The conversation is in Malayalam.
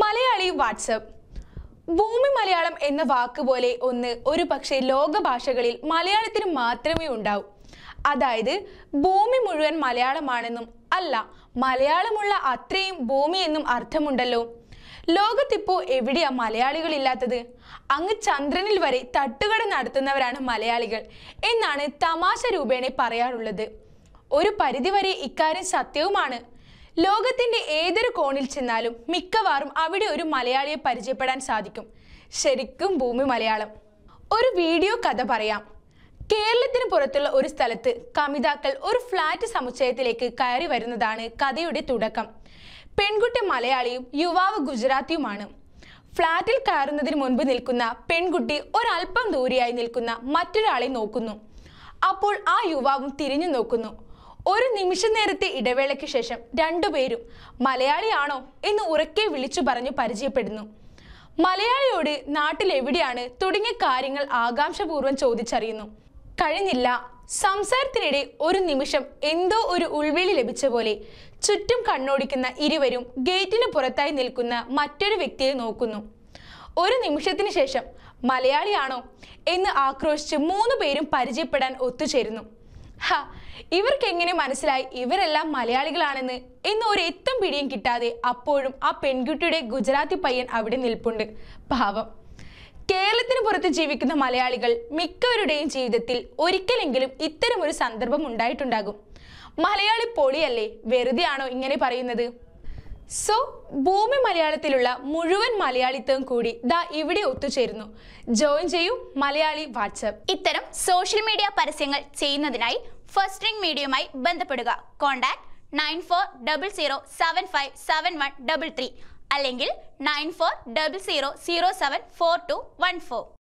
മലയാളി വാട്സപ്പ് ഭൂമി മലയാളം എന്ന വാക്ക് പോലെ ഒന്ന് ഒരു പക്ഷേ ലോക ഭാഷകളിൽ മലയാളത്തിന് മാത്രമേ ഉണ്ടാവൂ അതായത് ഭൂമി മുഴുവൻ മലയാളമാണെന്നും അല്ല മലയാളമുള്ള അത്രയും ഭൂമി എന്നും അർത്ഥമുണ്ടല്ലോ ലോകത്തിപ്പോ എവിടെയാ മലയാളികൾ ഇല്ലാത്തത് അങ്ങ് ചന്ദ്രനിൽ വരെ തട്ടുകട നടത്തുന്നവരാണ് മലയാളികൾ എന്നാണ് തമാശ രൂപേണ പറയാറുള്ളത് ഒരു പരിധിവരെ ഇക്കാര്യം സത്യവുമാണ് ലോകത്തിന്റെ ഏതൊരു കോണിൽ ചെന്നാലും മിക്കവാറും അവിടെ ഒരു മലയാളിയെ പരിചയപ്പെടാൻ സാധിക്കും ശരിക്കും ഭൂമി മലയാളം ഒരു വീഡിയോ കഥ പറയാം കേരളത്തിന് പുറത്തുള്ള ഒരു സ്ഥലത്ത് കമിതാക്കൾ ഒരു ഫ്ലാറ്റ് സമുച്ചയത്തിലേക്ക് കയറി വരുന്നതാണ് കഥയുടെ തുടക്കം പെൺകുട്ടി മലയാളിയും യുവാവ് ഗുജറാത്തിയുമാണ് ഫ്ളാറ്റിൽ കയറുന്നതിന് മുൻപ് നിൽക്കുന്ന പെൺകുട്ടി ഒരൽപ്പം ദൂരെയായി നിൽക്കുന്ന മറ്റൊരാളെ നോക്കുന്നു അപ്പോൾ ആ യുവാവും തിരിഞ്ഞു നോക്കുന്നു ഒരു നിമിഷ നേരത്തെ ഇടവേളയ്ക്ക് ശേഷം രണ്ടുപേരും മലയാളിയാണോ എന്ന് ഉറക്കെ വിളിച്ചു പറഞ്ഞു പരിചയപ്പെടുന്നു മലയാളിയോട് നാട്ടിലെവിടെയാണ് തുടങ്ങിയ കാര്യങ്ങൾ ആകാംക്ഷപൂർവ്വം ചോദിച്ചറിയുന്നു കഴിഞ്ഞില്ല സംസാരത്തിനിടെ ഒരു നിമിഷം എന്തോ ഒരു ഉൾവിളി ലഭിച്ച പോലെ ചുറ്റും കണ്ണോടിക്കുന്ന ഇരുവരും ഗേറ്റിന് പുറത്തായി നിൽക്കുന്ന മറ്റൊരു വ്യക്തിയെ നോക്കുന്നു ഒരു നിമിഷത്തിന് ശേഷം മലയാളിയാണോ എന്ന് ആക്രോശിച്ച് മൂന്ന് പേരും പരിചയപ്പെടാൻ ഒത്തുചേരുന്നു ഇവർക്ക് എങ്ങനെ മനസ്സിലായി ഇവരെല്ലാം മലയാളികളാണെന്ന് എന്ന് ഒരു എത്തും പിടിയും കിട്ടാതെ അപ്പോഴും ആ പെൺകുട്ടിയുടെ ഗുജറാത്തി പയ്യൻ അവിടെ നിൽപ്പുണ്ട് പാവം കേരളത്തിന് പുറത്ത് ജീവിക്കുന്ന മലയാളികൾ മിക്കവരുടെയും ജീവിതത്തിൽ ഒരിക്കലെങ്കിലും ഇത്തരമൊരു സന്ദർഭം ഉണ്ടായിട്ടുണ്ടാകും മലയാളി പൊളിയല്ലേ വെറുതെയാണോ ഇങ്ങനെ പറയുന്നത് സോ ഭൂമി മലയാളത്തിലുള്ള മുഴുവൻ മലയാളിത്വം കൂടി ദാ ഇവിടെ ഒത്തുചേരുന്നു ജോയിൻ ചെയ്യൂ മലയാളി വാട്സപ്പ് ഇത്തരം സോഷ്യൽ മീഡിയ പരസ്യങ്ങൾ ചെയ്യുന്നതിനായി ഫസ്റ്റ് റിംഗ് മീഡിയയുമായി ബന്ധപ്പെടുക contact nine four double zero seven five seven one double three അല്ലെങ്കിൽ nine four double zero zero seven four two one four